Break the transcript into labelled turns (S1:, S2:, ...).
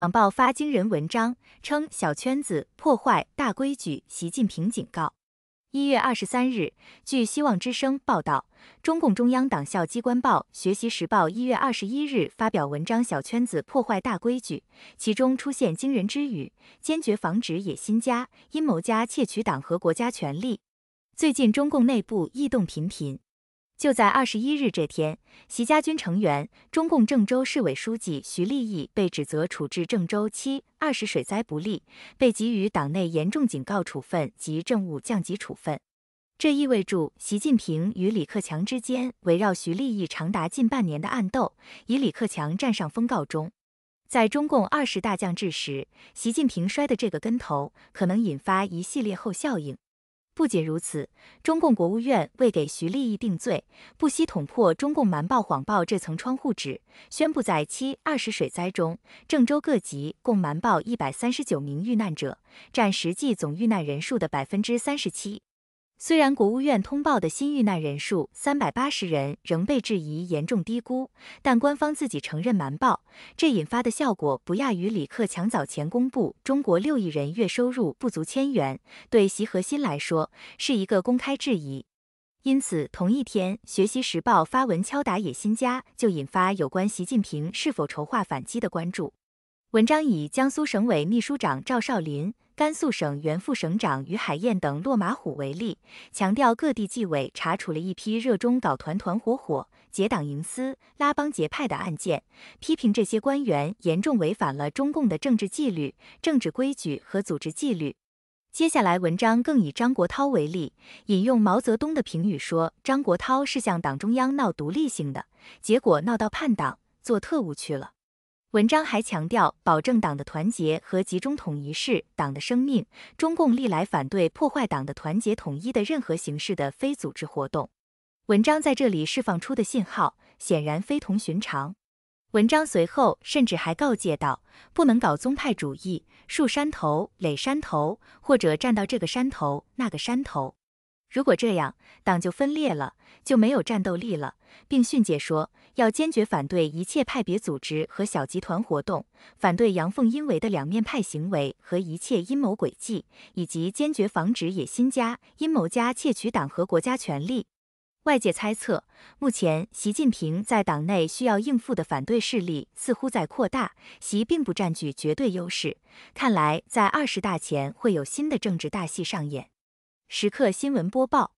S1: 网报发惊人文章，称小圈子破坏大规矩。习近平警告：一月二十三日，据《希望之声》报道，中共中央党校机关报《学习时报》一月二十一日发表文章《小圈子破坏大规矩》，其中出现惊人之语：“坚决防止野心家、阴谋家窃取党和国家权力。”最近，中共内部异动频频。就在二十一日这天，习家军成员、中共郑州市委书记徐立毅被指责处置郑州七二十水灾不力，被给予党内严重警告处分及政务降级处分。这意味着，习近平与李克强之间围绕徐立毅长达近半年的暗斗，以李克强占上风告终。在中共二十大降至时，习近平摔的这个跟头，可能引发一系列后效应。不仅如此，中共国务院为给徐立义定罪，不惜捅破中共瞒报谎报这层窗户纸，宣布在七二十水灾中，郑州各级共瞒报一百三十九名遇难者，占实际总遇难人数的百分之三十七。虽然国务院通报的新遇难人数三百八十人仍被质疑严重低估，但官方自己承认瞒报，这引发的效果不亚于李克强早前公布中国六亿人月收入不足千元。对习核心来说，是一个公开质疑。因此，同一天，《学习时报》发文敲打野心家，就引发有关习近平是否筹划反击的关注。文章以江苏省委秘书长赵少林、甘肃省原副省长于海燕等落马虎为例，强调各地纪委查处了一批热衷搞团团伙伙、结党营私、拉帮结派的案件，批评这些官员严重违反了中共的政治纪律、政治规矩和组织纪律。接下来，文章更以张国焘为例，引用毛泽东的评语说：“张国焘是向党中央闹独立性的，结果闹到叛党、做特务去了。”文章还强调，保证党的团结和集中统一是党的生命。中共历来反对破坏党的团结统一的任何形式的非组织活动。文章在这里释放出的信号显然非同寻常。文章随后甚至还告诫道：“不能搞宗派主义，树山头、垒山头，或者站到这个山头、那个山头。”如果这样，党就分裂了，就没有战斗力了。并训诫说，要坚决反对一切派别组织和小集团活动，反对阳奉阴违的两面派行为和一切阴谋诡计，以及坚决防止野心家、阴谋家窃取党和国家权力。外界猜测，目前习近平在党内需要应付的反对势力似乎在扩大，习并不占据绝对优势。看来，在二十大前会有新的政治大戏上演。时刻新闻播报。